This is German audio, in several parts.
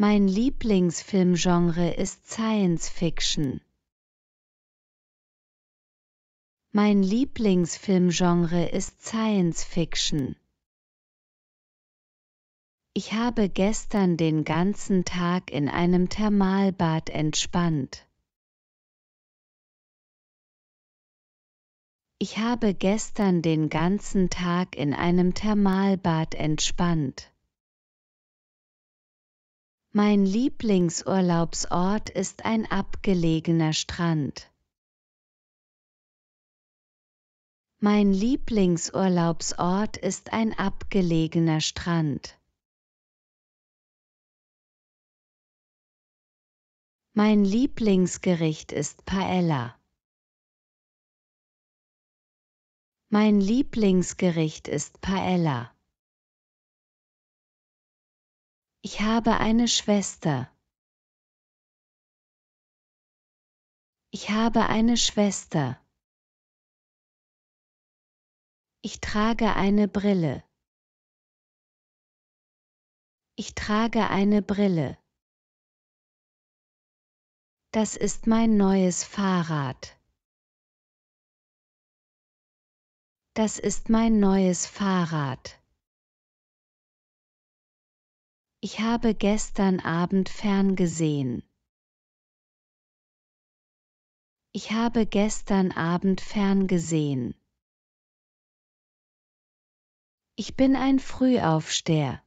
Mein Lieblingsfilmgenre ist Science Fiction. Mein Lieblingsfilmgenre ist Science Fiction. Ich habe gestern den ganzen Tag in einem Thermalbad entspannt. Ich habe gestern den ganzen Tag in einem Thermalbad entspannt. Mein Lieblingsurlaubsort ist ein abgelegener Strand. Mein Lieblingsurlaubsort ist ein abgelegener Strand. Mein Lieblingsgericht ist Paella. Mein Lieblingsgericht ist Paella. Ich habe eine Schwester. Ich habe eine Schwester. Ich trage eine Brille. Ich trage eine Brille. Das ist mein neues Fahrrad. Das ist mein neues Fahrrad. Ich habe gestern Abend ferngesehen. Ich habe gestern Abend ferngesehen. Ich bin ein Frühaufsteher.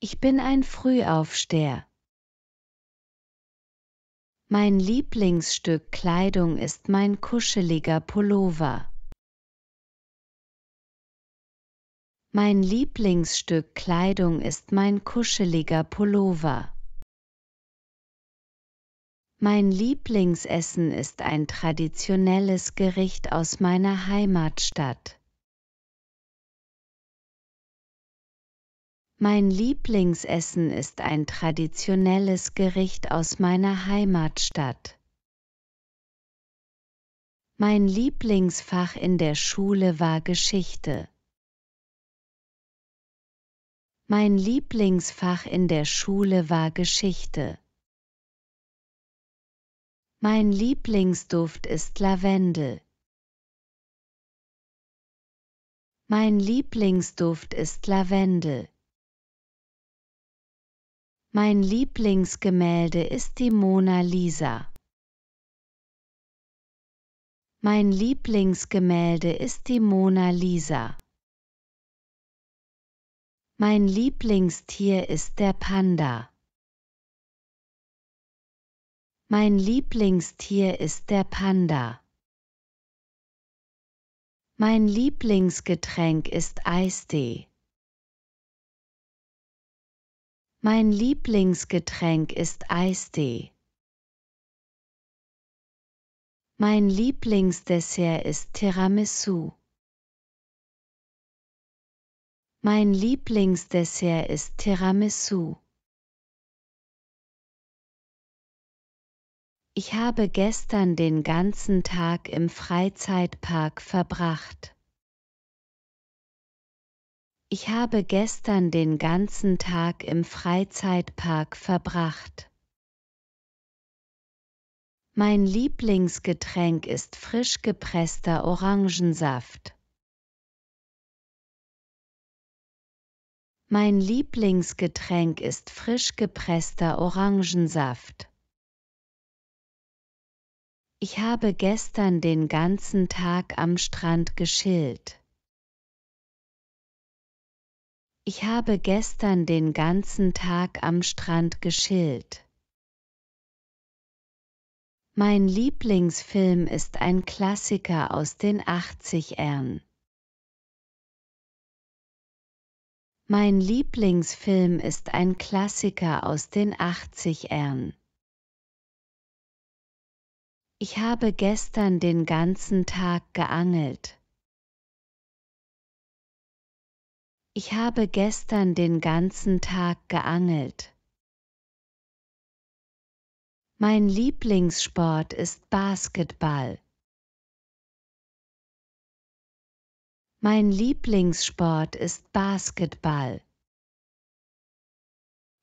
Ich bin ein Frühaufsteher. Mein Lieblingsstück Kleidung ist mein kuscheliger Pullover. Mein Lieblingsstück Kleidung ist mein kuscheliger Pullover. Mein Lieblingsessen ist ein traditionelles Gericht aus meiner Heimatstadt. Mein Lieblingsessen ist ein traditionelles Gericht aus meiner Heimatstadt. Mein Lieblingsfach in der Schule war Geschichte. Mein Lieblingsfach in der Schule war Geschichte. Mein Lieblingsduft ist Lavendel. Mein Lieblingsduft ist Lavendel. Mein Lieblingsgemälde ist die Mona Lisa. Mein Lieblingsgemälde ist die Mona Lisa. Mein Lieblingstier ist der Panda. Mein Lieblingstier ist der Panda. Mein Lieblingsgetränk ist Eistee. Mein Lieblingsgetränk ist Eistee. Mein Lieblingsdessert ist Tiramisu. Mein Lieblingsdessert ist Tiramisu. Ich habe gestern den ganzen Tag im Freizeitpark verbracht. Ich habe gestern den ganzen Tag im Freizeitpark verbracht. Mein Lieblingsgetränk ist frisch gepresster Orangensaft. Mein Lieblingsgetränk ist frisch gepresster Orangensaft. Ich habe gestern den ganzen Tag am Strand geschillt. Ich habe gestern den ganzen Tag am Strand geschillt. Mein Lieblingsfilm ist ein Klassiker aus den 80ern. Mein Lieblingsfilm ist ein Klassiker aus den 80ern. Ich habe gestern den ganzen Tag geangelt. Ich habe gestern den ganzen Tag geangelt. Mein Lieblingssport ist Basketball. Mein Lieblingssport ist Basketball.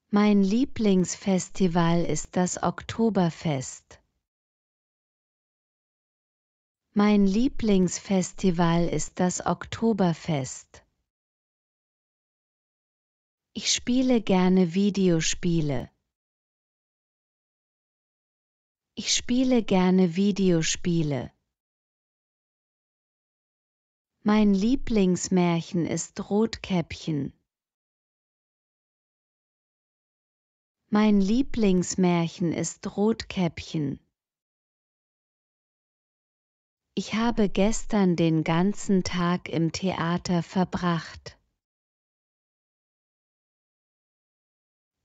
Mein Lieblingsfestival ist das Oktoberfest. Mein Lieblingsfestival ist das Oktoberfest. Ich spiele gerne Videospiele. Ich spiele gerne Videospiele. Mein Lieblingsmärchen ist Rotkäppchen. Mein Lieblingsmärchen ist Rotkäppchen. Ich habe gestern den ganzen Tag im Theater verbracht.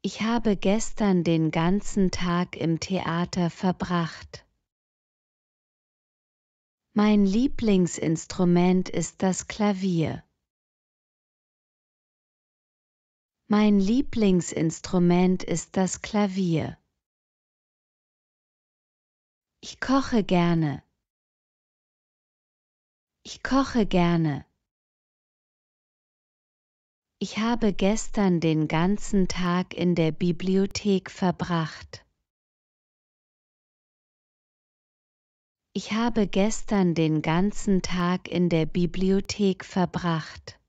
Ich habe gestern den ganzen Tag im Theater verbracht. Mein Lieblingsinstrument ist das Klavier. Mein Lieblingsinstrument ist das Klavier. Ich koche gerne. Ich koche gerne. Ich habe gestern den ganzen Tag in der Bibliothek verbracht. Ich habe gestern den ganzen Tag in der Bibliothek verbracht.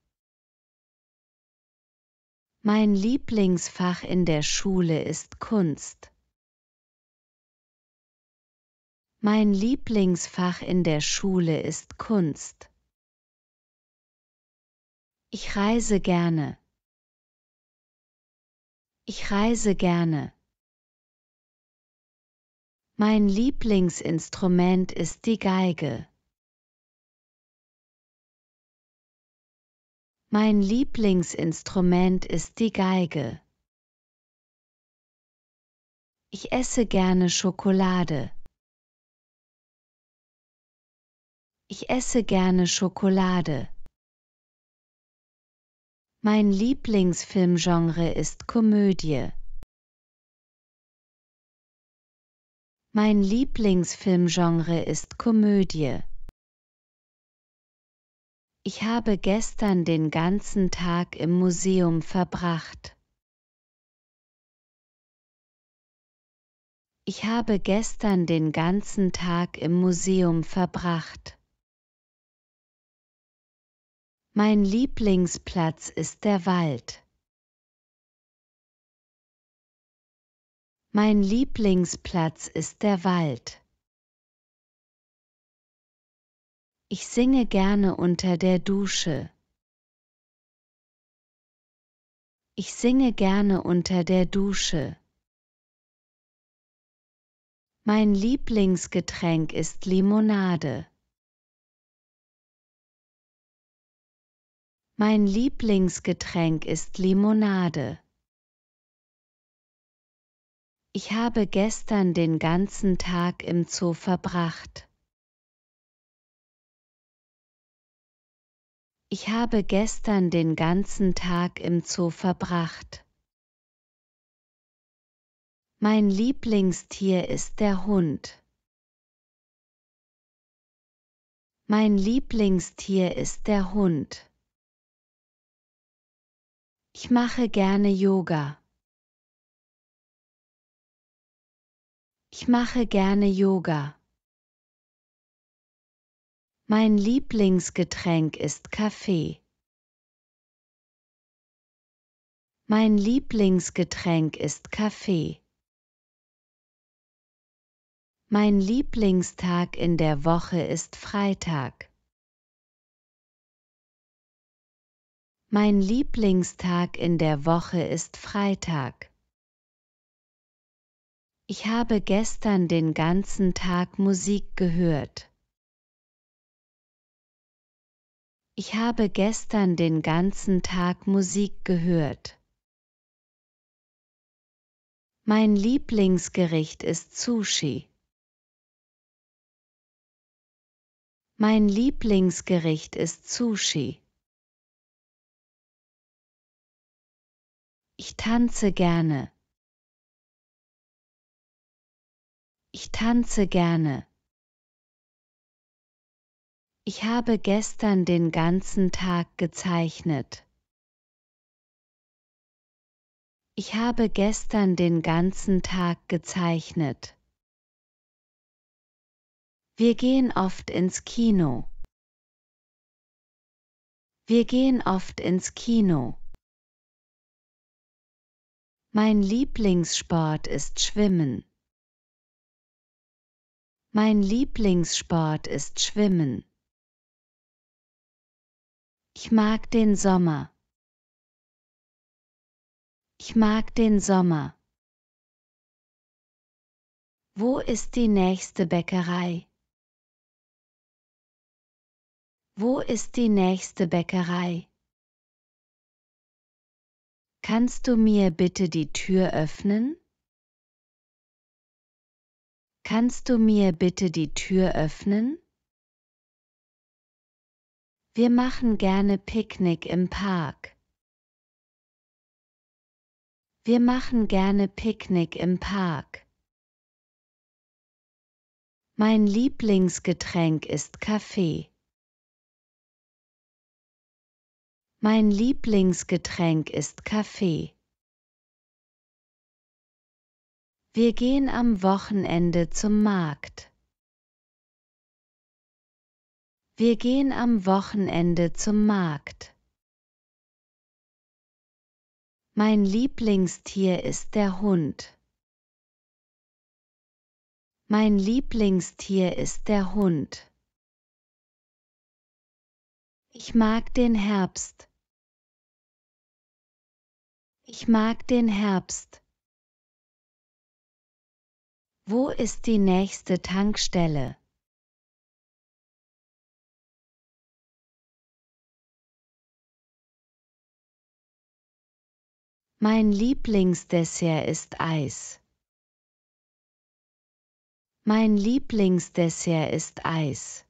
Mein Lieblingsfach in der Schule ist Kunst. Mein Lieblingsfach in der Schule ist Kunst. Ich reise gerne. Ich reise gerne. Mein Lieblingsinstrument ist die Geige. Mein Lieblingsinstrument ist die Geige. Ich esse gerne Schokolade. Ich esse gerne Schokolade. Mein Lieblingsfilmgenre ist Komödie. Mein Lieblingsfilmgenre ist Komödie. Ich habe gestern den ganzen Tag im Museum verbracht. Ich habe gestern den ganzen Tag im Museum verbracht. Mein Lieblingsplatz ist der Wald. Mein Lieblingsplatz ist der Wald. Ich singe gerne unter der Dusche. Ich singe gerne unter der Dusche. Mein Lieblingsgetränk ist Limonade. Mein Lieblingsgetränk ist Limonade. Ich habe gestern den ganzen Tag im Zoo verbracht. Ich habe gestern den ganzen Tag im Zoo verbracht. Mein Lieblingstier ist der Hund. Mein Lieblingstier ist der Hund. Ich mache gerne Yoga. Ich mache gerne Yoga. Mein Lieblingsgetränk ist Kaffee. Mein Lieblingsgetränk ist Kaffee. Mein Lieblingstag in der Woche ist Freitag. Mein Lieblingstag in der Woche ist Freitag. Ich habe gestern den ganzen Tag Musik gehört. Ich habe gestern den ganzen Tag Musik gehört. Mein Lieblingsgericht ist Sushi. Mein Lieblingsgericht ist Sushi. Ich tanze gerne. Ich tanze gerne. Ich habe gestern den ganzen Tag gezeichnet. Ich habe gestern den ganzen Tag gezeichnet. Wir gehen oft ins Kino. Wir gehen oft ins Kino. Mein Lieblingssport ist Schwimmen. Mein Lieblingssport ist Schwimmen. Ich mag den Sommer. Ich mag den Sommer. Wo ist die nächste Bäckerei? Wo ist die nächste Bäckerei? Kannst du mir bitte die Tür öffnen? Kannst du mir bitte die Tür öffnen? Wir machen gerne Picknick im Park. Wir machen gerne Picknick im Park. Mein Lieblingsgetränk ist Kaffee. Mein Lieblingsgetränk ist Kaffee. Wir gehen am Wochenende zum Markt. Wir gehen am Wochenende zum Markt. Mein Lieblingstier ist der Hund. Mein Lieblingstier ist der Hund. Ich mag den Herbst. Ich mag den Herbst. Wo ist die nächste Tankstelle? Mein Lieblingsdessert ist Eis. Mein Lieblingsdessert ist Eis.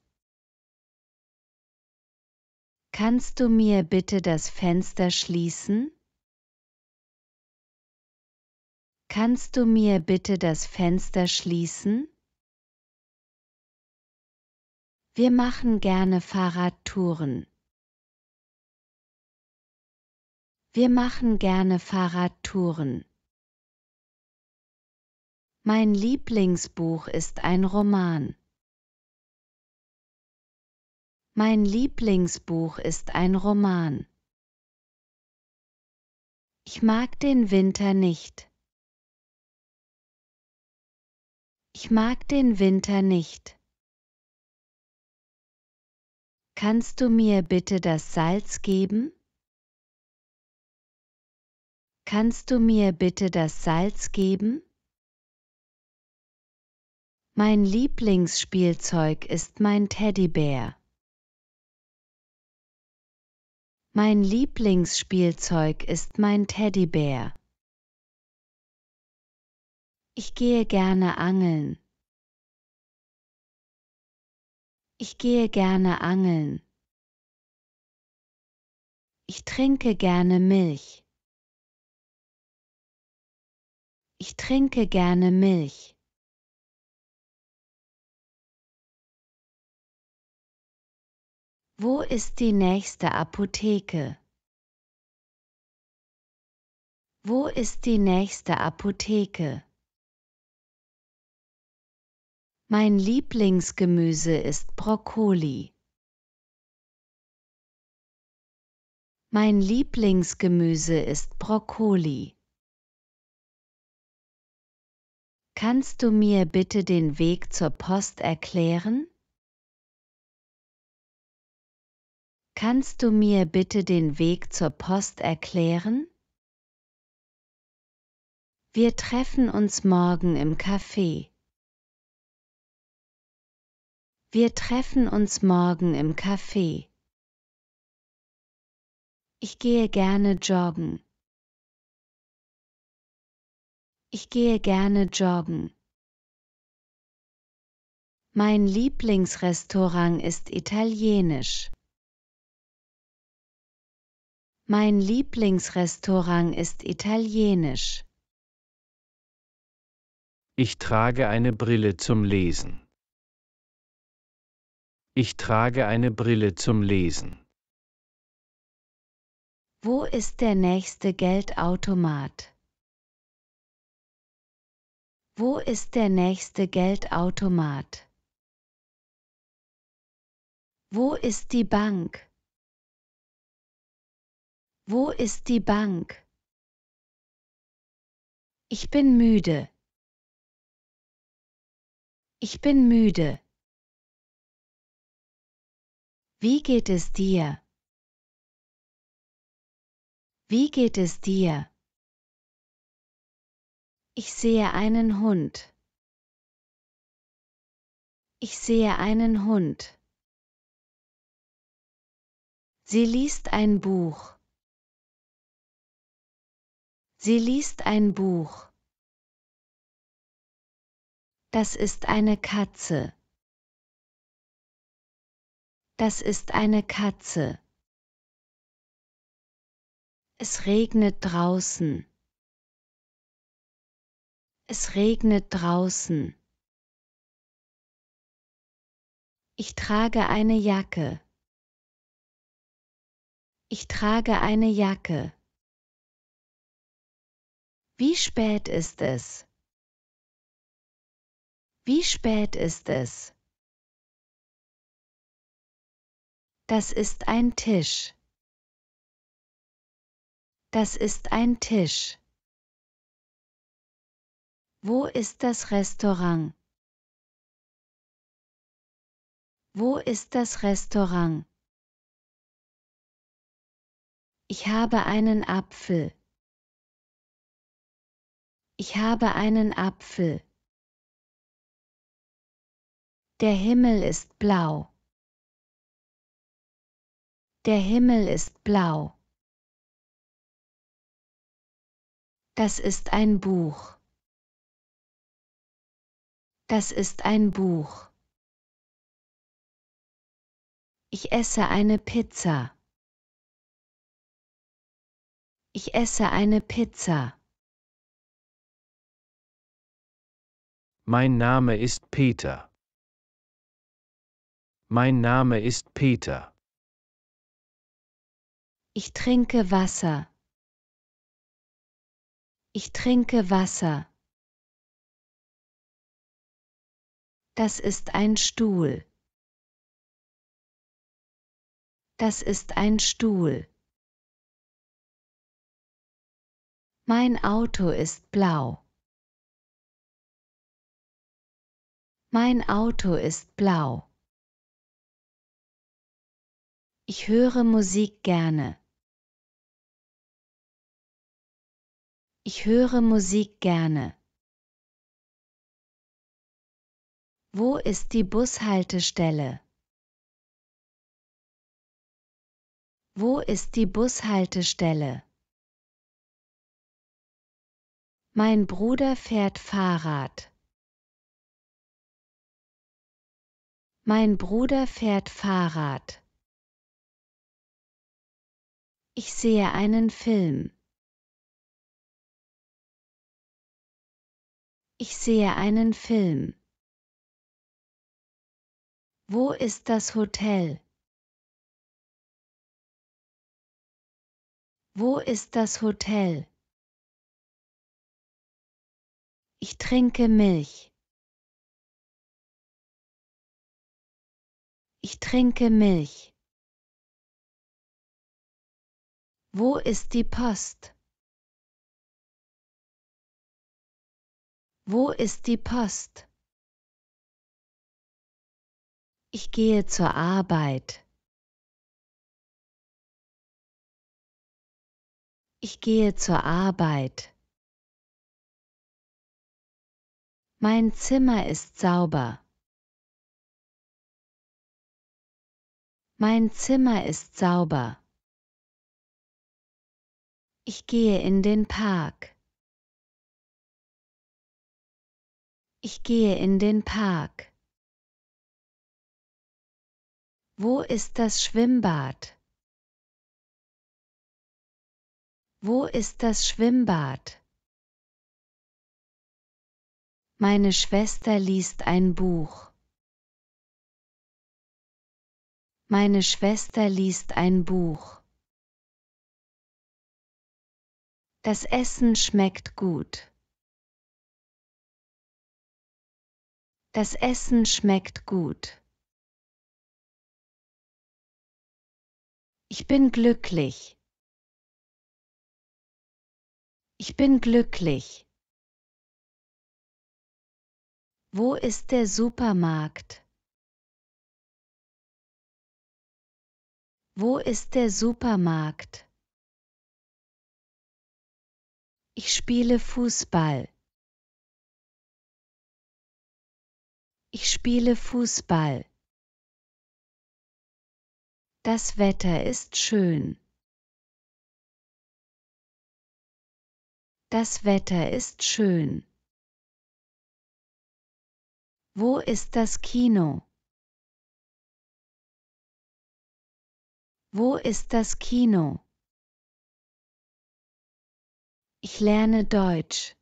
Kannst du mir bitte das Fenster schließen? Kannst du mir bitte das Fenster schließen? Wir machen gerne Fahrradtouren. Wir machen gerne Fahrradtouren. Mein Lieblingsbuch ist ein Roman. Mein Lieblingsbuch ist ein Roman. Ich mag den Winter nicht. Ich mag den Winter nicht. Kannst du mir bitte das Salz geben? Kannst du mir bitte das Salz geben? Mein Lieblingsspielzeug ist mein Teddybär. Mein Lieblingsspielzeug ist mein Teddybär. Ich gehe gerne angeln. Ich gehe gerne angeln. Ich trinke gerne Milch. Ich trinke gerne Milch. Wo ist die nächste Apotheke? Wo ist die nächste Apotheke? Mein Lieblingsgemüse ist Brokkoli. Mein Lieblingsgemüse ist Brokkoli. Kannst du mir bitte den Weg zur Post erklären? Kannst du mir bitte den Weg zur Post erklären? Wir treffen uns morgen im Café. Wir treffen uns morgen im Café. Ich gehe gerne joggen. Ich gehe gerne joggen. Mein Lieblingsrestaurant ist italienisch. Mein Lieblingsrestaurant ist italienisch. Ich trage eine Brille zum Lesen. Ich trage eine Brille zum Lesen. Wo ist der nächste Geldautomat? Wo ist der nächste Geldautomat? Wo ist die Bank? Wo ist die Bank? Ich bin müde. Ich bin müde. Wie geht es dir? Wie geht es dir? Ich sehe einen Hund. Ich sehe einen Hund. Sie liest ein Buch. Sie liest ein Buch. Das ist eine Katze. Das ist eine Katze. Es regnet draußen. Es regnet draußen. Ich trage eine Jacke. Ich trage eine Jacke. Wie spät ist es? Wie spät ist es? Das ist ein Tisch. Das ist ein Tisch. Wo ist das Restaurant? Wo ist das Restaurant? Ich habe einen Apfel. Ich habe einen Apfel. Der Himmel ist blau. Der Himmel ist blau. Das ist ein Buch. Das ist ein Buch. Ich esse eine Pizza. Ich esse eine Pizza. Mein Name ist Peter. Mein Name ist Peter. Ich trinke Wasser. Ich trinke Wasser. Das ist ein Stuhl. Das ist ein Stuhl. Mein Auto ist blau. Mein Auto ist blau. Ich höre Musik gerne. Ich höre Musik gerne. Wo ist die Bushaltestelle? Wo ist die Bushaltestelle? Mein Bruder fährt Fahrrad. Mein Bruder fährt Fahrrad. Ich sehe einen Film. Ich sehe einen Film. Wo ist das Hotel? Wo ist das Hotel? Ich trinke Milch. Ich trinke Milch. Wo ist die Post? Wo ist die Post? Ich gehe zur Arbeit. Ich gehe zur Arbeit. Mein Zimmer ist sauber. Mein Zimmer ist sauber. Ich gehe in den Park. Ich gehe in den Park. Wo ist das Schwimmbad? Wo ist das Schwimmbad? Meine Schwester liest ein Buch. Meine Schwester liest ein Buch. Das Essen schmeckt gut. Das Essen schmeckt gut. Ich bin glücklich. Ich bin glücklich. Wo ist der Supermarkt? Wo ist der Supermarkt? Ich spiele Fußball. Ich spiele Fußball. Das Wetter ist schön. Das Wetter ist schön. Wo ist das Kino? Wo ist das Kino? Ich lerne Deutsch.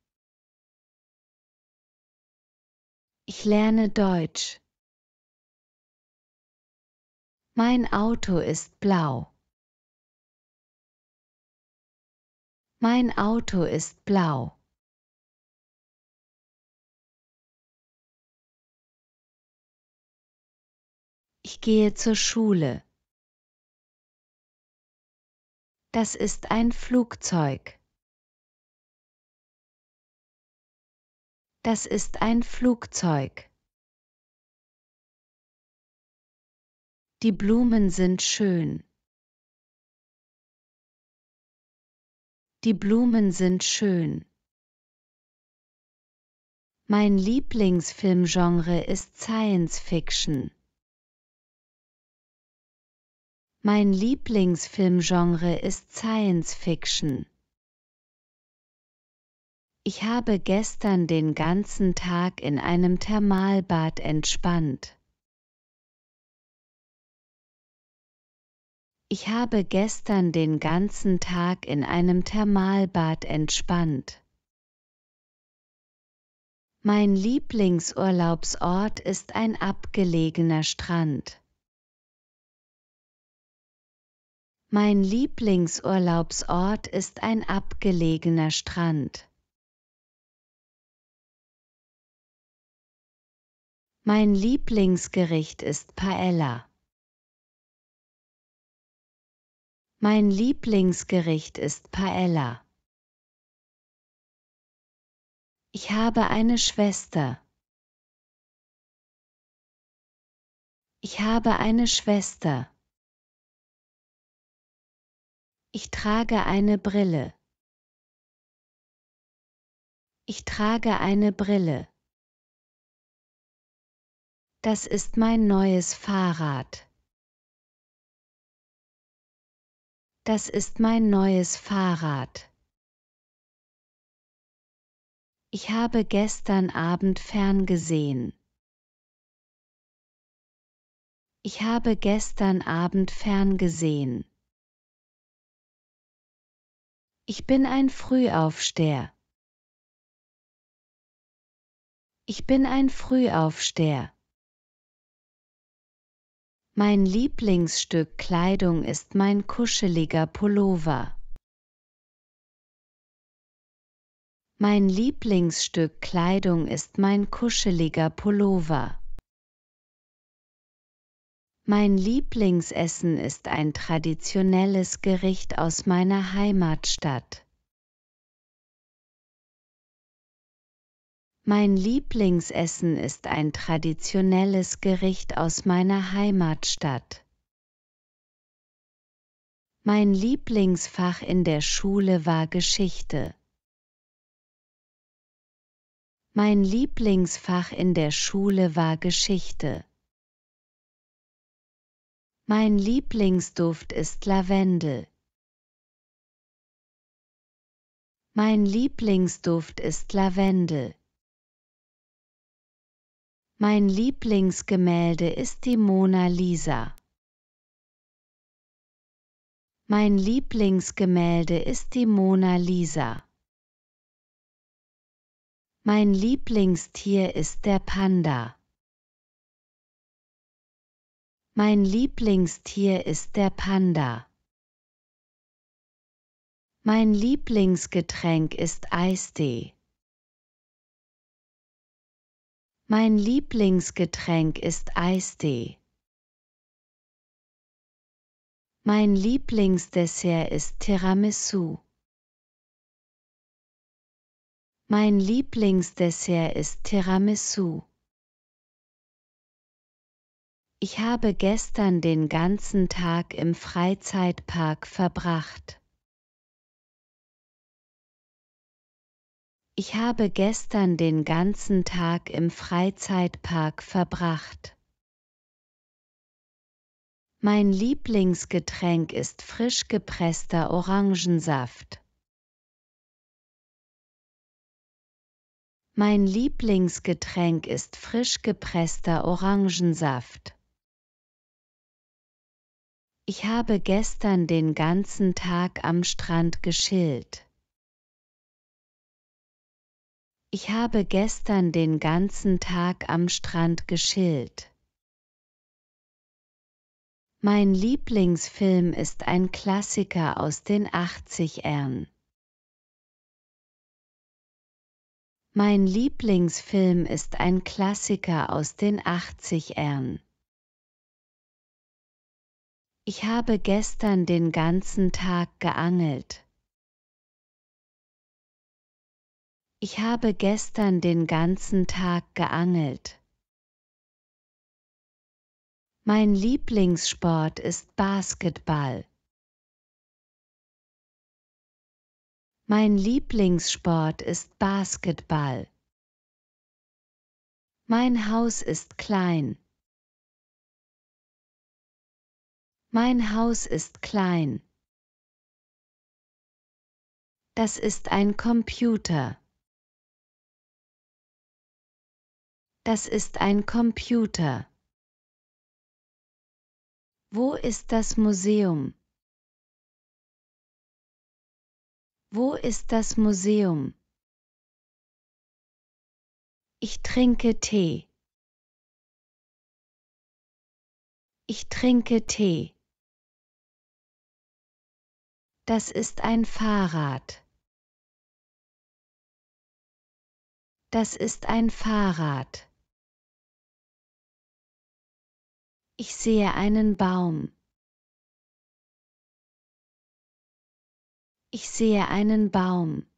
Ich lerne Deutsch. Mein Auto ist blau. Mein Auto ist blau. Ich gehe zur Schule. Das ist ein Flugzeug. Das ist ein Flugzeug. Die Blumen sind schön. Die Blumen sind schön. Mein Lieblingsfilmgenre ist Science Fiction. Mein Lieblingsfilmgenre ist Science Fiction. Ich habe gestern den ganzen Tag in einem Thermalbad entspannt. Ich habe gestern den ganzen Tag in einem Thermalbad entspannt. Mein Lieblingsurlaubsort ist ein abgelegener Strand. Mein Lieblingsurlaubsort ist ein abgelegener Strand. Mein Lieblingsgericht ist Paella. Mein Lieblingsgericht ist Paella. Ich habe eine Schwester. Ich habe eine Schwester. Ich trage eine Brille. Ich trage eine Brille. Das ist mein neues Fahrrad. Das ist mein neues Fahrrad. Ich habe gestern Abend ferngesehen. Ich habe gestern Abend ferngesehen. Ich bin ein Frühaufsteher. Ich bin ein Frühaufsteher. Mein Lieblingsstück Kleidung ist mein kuscheliger Pullover. Mein Lieblingsstück Kleidung ist mein kuscheliger Pullover. Mein Lieblingsessen ist ein traditionelles Gericht aus meiner Heimatstadt. Mein Lieblingsessen ist ein traditionelles Gericht aus meiner Heimatstadt. Mein Lieblingsfach in der Schule war Geschichte. Mein Lieblingsfach in der Schule war Geschichte. Mein Lieblingsduft ist Lavendel. Mein Lieblingsduft ist Lavendel. Mein Lieblingsgemälde ist die Mona Lisa. Mein Lieblingsgemälde ist die Mona Lisa. Mein Lieblingstier ist der Panda. Mein Lieblingstier ist der Panda. Mein Lieblingsgetränk ist Eistee. Mein Lieblingsgetränk ist Eistee. Mein Lieblingsdessert ist Tiramisu. Mein Lieblingsdessert ist Tiramisu. Ich habe gestern den ganzen Tag im Freizeitpark verbracht. Ich habe gestern den ganzen Tag im Freizeitpark verbracht. Mein Lieblingsgetränk ist frisch gepresster Orangensaft. Mein Lieblingsgetränk ist frisch gepresster Orangensaft. Ich habe gestern den ganzen Tag am Strand geschillt. Ich habe gestern den ganzen Tag am Strand geschillt. Mein Lieblingsfilm ist ein Klassiker aus den 80ern. Mein Lieblingsfilm ist ein Klassiker aus den 80ern. Ich habe gestern den ganzen Tag geangelt. Ich habe gestern den ganzen Tag geangelt. Mein Lieblingssport ist Basketball. Mein Lieblingssport ist Basketball. Mein Haus ist klein. Mein Haus ist klein. Das ist ein Computer. Das ist ein Computer. Wo ist das Museum? Wo ist das Museum? Ich trinke Tee. Ich trinke Tee. Das ist ein Fahrrad. Das ist ein Fahrrad. Ich sehe einen Baum. Ich sehe einen Baum.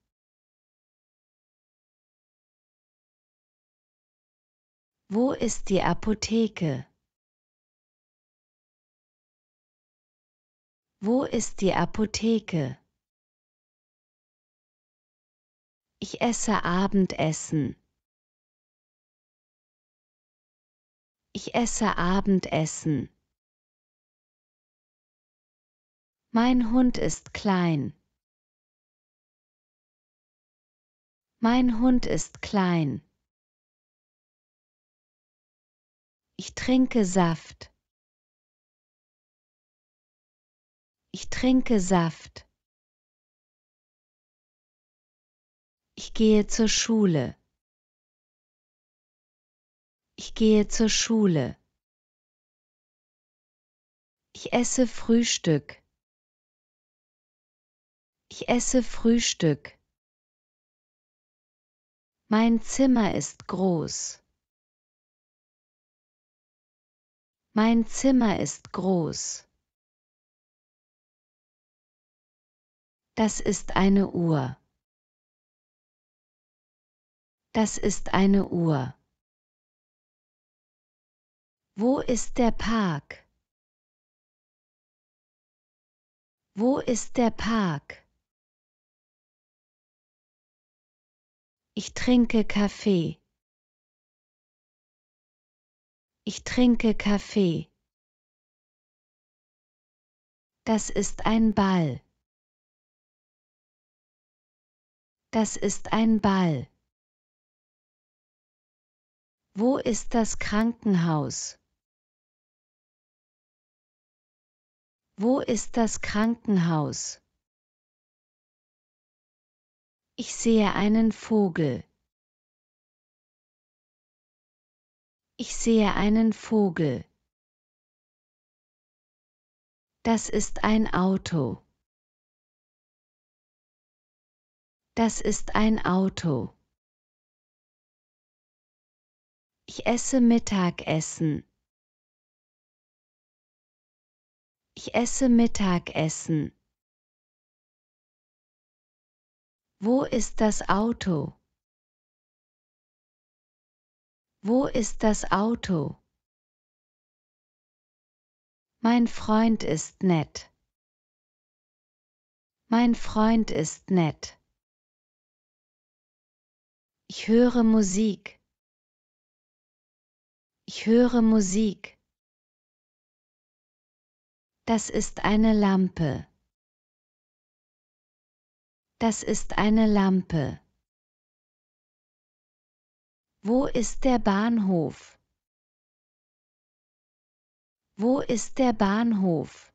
Wo ist die Apotheke? Wo ist die Apotheke? Ich esse Abendessen. Ich esse Abendessen. Mein Hund ist klein. Mein Hund ist klein. Ich trinke Saft. Ich trinke Saft. Ich gehe zur Schule. Ich gehe zur Schule. Ich esse Frühstück. Ich esse Frühstück. Mein Zimmer ist groß. Mein Zimmer ist groß. Das ist eine Uhr. Das ist eine Uhr. Wo ist der Park? Wo ist der Park? Ich trinke Kaffee. Ich trinke Kaffee. Das ist ein Ball. Das ist ein Ball. Wo ist das Krankenhaus? Wo ist das Krankenhaus? Ich sehe einen Vogel. Ich sehe einen Vogel. Das ist ein Auto. Das ist ein Auto. Ich esse Mittagessen. Ich esse Mittagessen. Wo ist das Auto? Wo ist das Auto? Mein Freund ist nett. Mein Freund ist nett. Ich höre Musik. Ich höre Musik. Das ist eine Lampe. Das ist eine Lampe. Wo ist der Bahnhof? Wo ist der Bahnhof?